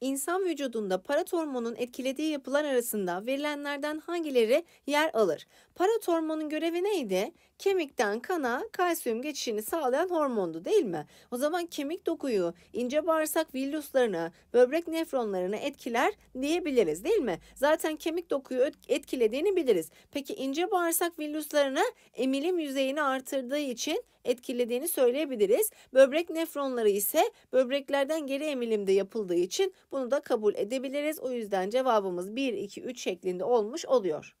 İnsan vücudunda parat etkilediği yapılar arasında verilenlerden hangileri yer alır? Parat görevi neydi? kemikten kana kalsiyum geçişini sağlayan hormondu değil mi? O zaman kemik dokuyu, ince bağırsak villuslarını, böbrek nefronlarını etkiler diyebiliriz değil mi? Zaten kemik dokuyu etkilediğini biliriz. Peki ince bağırsak villuslarını emilim yüzeyini artırdığı için etkilediğini söyleyebiliriz. Böbrek nefronları ise böbreklerden geri emilimde yapıldığı için bunu da kabul edebiliriz. O yüzden cevabımız 1, 2, 3 şeklinde olmuş oluyor.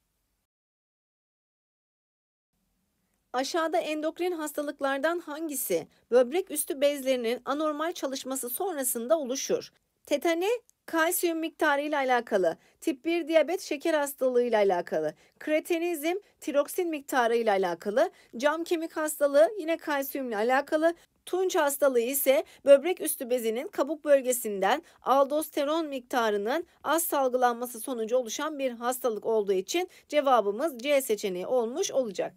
Aşağıda endokrin hastalıklardan hangisi böbrek üstü bezlerinin anormal çalışması sonrasında oluşur? Tetani kalsiyum miktarı ile alakalı, tip 1 diyabet şeker hastalığı ile alakalı, kretenizm tiroksin miktarı ile alakalı, cam kemik hastalığı yine kalsiyum ile alakalı, Tunç hastalığı ise böbrek üstü bezinin kabuk bölgesinden aldosteron miktarının az salgılanması sonucu oluşan bir hastalık olduğu için cevabımız C seçeneği olmuş olacak.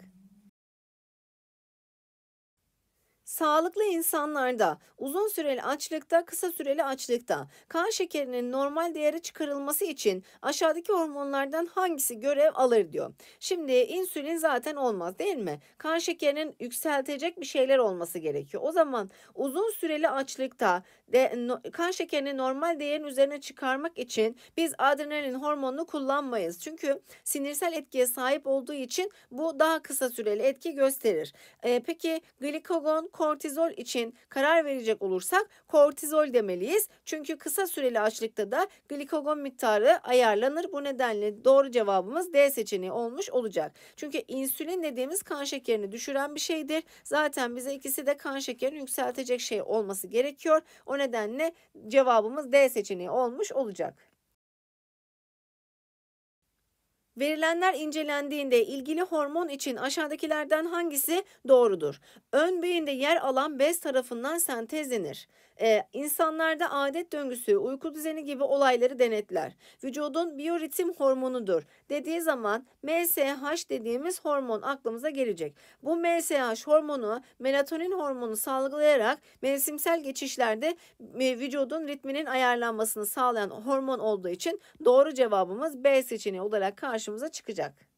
Sağlıklı insanlarda uzun süreli açlıkta, kısa süreli açlıkta kan şekerinin normal değere çıkarılması için aşağıdaki hormonlardan hangisi görev alır diyor. Şimdi insülin zaten olmaz değil mi? Kan şekerinin yükseltecek bir şeyler olması gerekiyor. O zaman uzun süreli açlıkta de, no, kan şekerini normal değerin üzerine çıkarmak için biz adrenalin hormonunu kullanmayız. Çünkü sinirsel etkiye sahip olduğu için bu daha kısa süreli etki gösterir. E, peki glikagon kortizol için karar verecek olursak kortizol demeliyiz. Çünkü kısa süreli açlıkta da glikogon miktarı ayarlanır. Bu nedenle doğru cevabımız D seçeneği olmuş olacak. Çünkü insülin dediğimiz kan şekerini düşüren bir şeydir. Zaten bize ikisi de kan şekerini yükseltecek şey olması gerekiyor. O nedenle cevabımız D seçeneği olmuş olacak. Verilenler incelendiğinde ilgili hormon için aşağıdakilerden hangisi doğrudur? Ön beyinde yer alan bez tarafından sentezlenir. Ee, insanlarda adet döngüsü, uyku düzeni gibi olayları denetler. Vücudun biyoritim hormonudur dediği zaman MSH dediğimiz hormon aklımıza gelecek. Bu MSH hormonu melatonin hormonu salgılayarak mevsimsel geçişlerde e, vücudun ritminin ayarlanmasını sağlayan hormon olduğu için doğru cevabımız B seçeneği olarak karşı karşımıza çıkacak.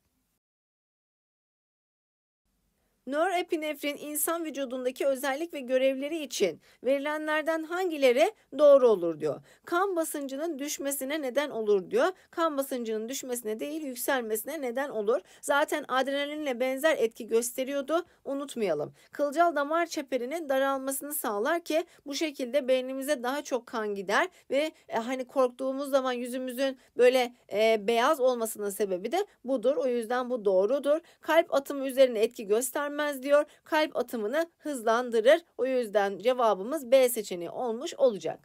Nörepinefrin insan vücudundaki özellik ve görevleri için verilenlerden hangileri doğru olur diyor. Kan basıncının düşmesine neden olur diyor. Kan basıncının düşmesine değil yükselmesine neden olur. Zaten adrenalinle benzer etki gösteriyordu. Unutmayalım. Kılcal damar çeperinin daralmasını sağlar ki bu şekilde beynimize daha çok kan gider ve e, hani korktuğumuz zaman yüzümüzün böyle e, beyaz olmasının sebebi de budur. O yüzden bu doğrudur. Kalp atımı üzerine etki göstermez vermez diyor. Kalp atımını hızlandırır. O yüzden cevabımız B seçeneği olmuş olacak.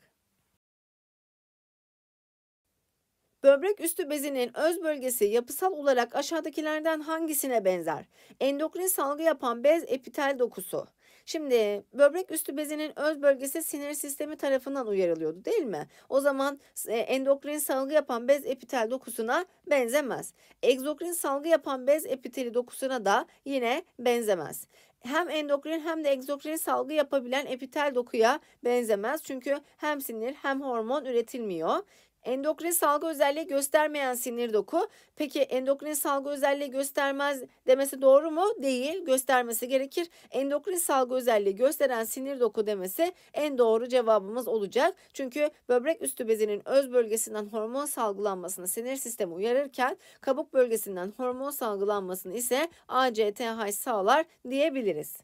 Böbrek üstü bezinin öz bölgesi yapısal olarak aşağıdakilerden hangisine benzer? Endokrin salgı yapan bez epitel dokusu. Şimdi böbrek üstü bezinin öz bölgesi sinir sistemi tarafından uyarılıyordu değil mi? O zaman e, endokrin salgı yapan bez epitel dokusuna benzemez. Egzokrin salgı yapan bez epiteli dokusuna da yine benzemez hem endokrin hem de egzokrin salgı yapabilen epitel dokuya benzemez. Çünkü hem sinir hem hormon üretilmiyor. Endokrin salgı özelliği göstermeyen sinir doku. Peki endokrin salgı özelliği göstermez demesi doğru mu? Değil. Göstermesi gerekir. Endokrin salgı özelliği gösteren sinir doku demesi en doğru cevabımız olacak. Çünkü böbrek üstü bezinin öz bölgesinden hormon salgılanmasını sinir sistemi uyarırken kabuk bölgesinden hormon salgılanmasını ise ACTH sağlar diyebiliriz.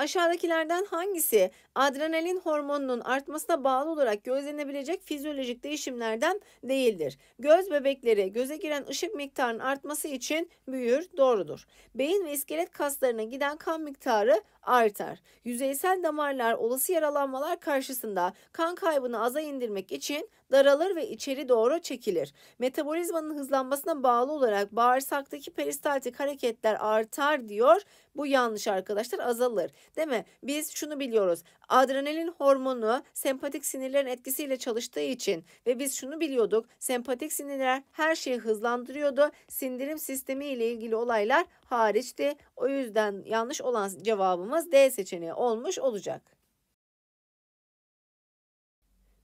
Aşağıdakilerden hangisi adrenalin hormonunun artmasına bağlı olarak gözlenebilecek fizyolojik değişimlerden değildir? Göz bebekleri göze giren ışık miktarının artması için büyür, doğrudur. Beyin ve iskelet kaslarına giden kan miktarı artar. Yüzeysel damarlar olası yaralanmalar karşısında kan kaybını aza indirmek için daralır ve içeri doğru çekilir. Metabolizmanın hızlanmasına bağlı olarak bağırsaktaki peristaltik hareketler artar diyor. Bu yanlış arkadaşlar azalır. Değil mi? Biz şunu biliyoruz. Adrenalin hormonu sempatik sinirlerin etkisiyle çalıştığı için ve biz şunu biliyorduk. Sempatik sinirler her şeyi hızlandırıyordu. Sindirim sistemi ile ilgili olaylar hariçti. O yüzden yanlış olan cevabımız D seçeneği olmuş olacak.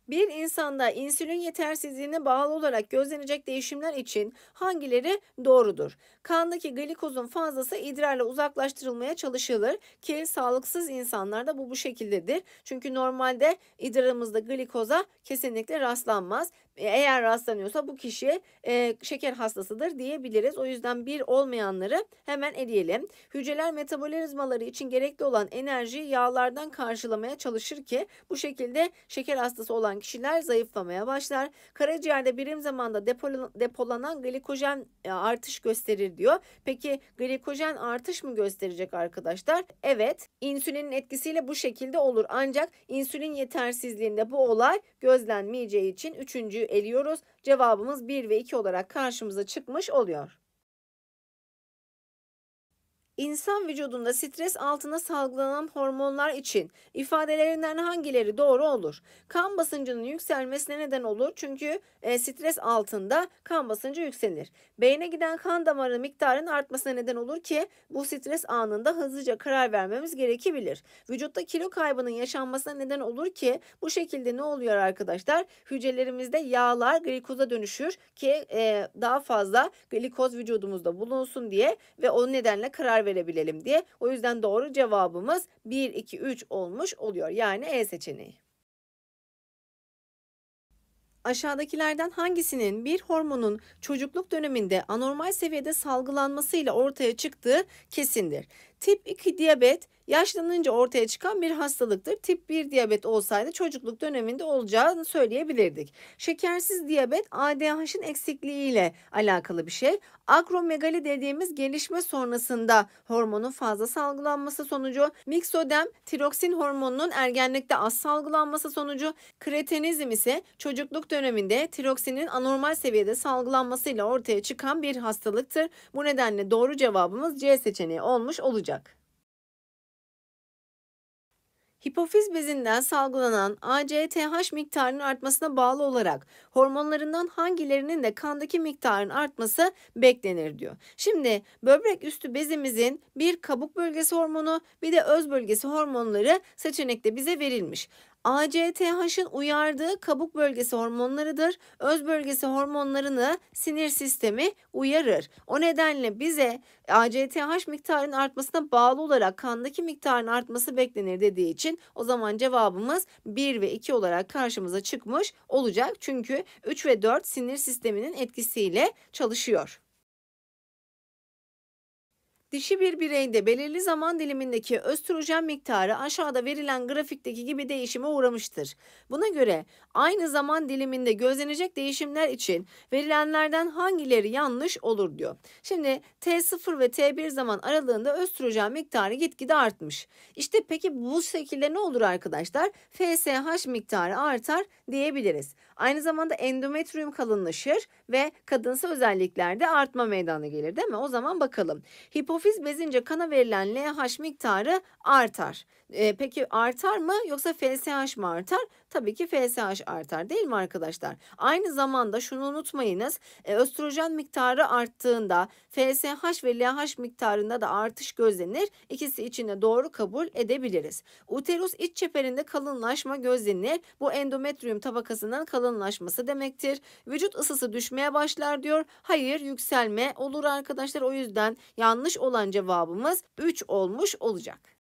Bir insanda insülin yetersizliğine bağlı olarak gözlenecek değişimler için hangileri doğrudur? Kandaki glikozun fazlası idrarla uzaklaştırılmaya çalışılır ki sağlıksız insanlarda bu bu şekildedir. Çünkü normalde idrarımızda glikoza kesinlikle rastlanmaz. E, eğer rastlanıyorsa bu kişi e, şeker hastasıdır diyebiliriz. O yüzden bir olmayanları hemen eleyelim. Hücreler metabolizmaları için gerekli olan enerjiyi yağlardan karşılamaya çalışır ki bu şekilde şeker hastası olan olan kişiler zayıflamaya başlar. Karaciğerde birim zamanda depolanan glikojen e, artış gösterir diyor. Peki glikojen artış mı gösterecek arkadaşlar? Evet insülinin etkisiyle bu şekilde olur ancak insülin yetersizliğinde bu olay gözlenmeyeceği için üçüncüyü eliyoruz. Cevabımız 1 ve 2 olarak karşımıza çıkmış oluyor. İnsan vücudunda stres altında salgılanan hormonlar için ifadelerinden hangileri doğru olur? Kan basıncının yükselmesine neden olur çünkü e, stres altında kan basıncı yükselir. Beyne giden kan damarı miktarının artmasına neden olur ki bu stres anında hızlıca karar vermemiz gerekebilir. Vücutta kilo kaybının yaşanmasına neden olur ki bu şekilde ne oluyor arkadaşlar? Hücrelerimizde yağlar glikoza dönüşür ki e, daha fazla glikoz vücudumuzda bulunsun diye ve o nedenle karar verebilelim diye. O yüzden doğru cevabımız 1, 2, 3 olmuş oluyor. Yani E seçeneği. Aşağıdakilerden hangisinin bir hormonun çocukluk döneminde anormal seviyede salgılanmasıyla ortaya çıktığı kesindir? Tip 2 diyabet yaşlanınca ortaya çıkan bir hastalıktır. Tip 1 diyabet olsaydı çocukluk döneminde olacağını söyleyebilirdik. Şekersiz diyabet ADH'ın eksikliğiyle alakalı bir şey. Akromegali dediğimiz gelişme sonrasında hormonun fazla salgılanması sonucu, miksodem tiroksin hormonunun ergenlikte az salgılanması sonucu, kretenizm ise çocukluk döneminde tiroksinin anormal seviyede salgılanmasıyla ortaya çıkan bir hastalıktır. Bu nedenle doğru cevabımız C seçeneği olmuş olacak olacak. Hipofiz bezinden salgılanan ACTH miktarının artmasına bağlı olarak hormonlarından hangilerinin de kandaki miktarın artması beklenir diyor. Şimdi böbrek üstü bezimizin bir kabuk bölgesi hormonu bir de öz bölgesi hormonları seçenekte bize verilmiş. ACTH'ın uyardığı kabuk bölgesi hormonlarıdır. Öz bölgesi hormonlarını sinir sistemi uyarır. O nedenle bize ACTH miktarının artmasına bağlı olarak kandaki miktarın artması beklenir dediği için o zaman cevabımız 1 ve 2 olarak karşımıza çıkmış olacak. Çünkü 3 ve 4 sinir sisteminin etkisiyle çalışıyor. Dişi bir bireyde belirli zaman dilimindeki östrojen miktarı aşağıda verilen grafikteki gibi değişime uğramıştır. Buna göre aynı zaman diliminde gözlenecek değişimler için verilenlerden hangileri yanlış olur diyor. Şimdi T0 ve T1 zaman aralığında östrojen miktarı gitgide artmış. İşte peki bu şekilde ne olur arkadaşlar? FSH miktarı artar diyebiliriz. Aynı zamanda endometrium kalınlaşır ve kadınsı özelliklerde artma meydana gelir değil mi? O zaman bakalım. Hipofiz bezince kana verilen LH miktarı artar. E, peki artar mı yoksa FSH mı artar? tabii ki FSH artar değil mi arkadaşlar? Aynı zamanda şunu unutmayınız. E, östrojen miktarı arttığında FSH ve LH miktarında da artış gözlenir. İkisi içine doğru kabul edebiliriz. Uterus iç çeperinde kalınlaşma gözlenir. Bu endometrium tabakasının kalınlaşması demektir. Vücut ısısı düşmeye başlar diyor. Hayır yükselme olur arkadaşlar. O yüzden yanlış olan cevabımız 3 olmuş olacak.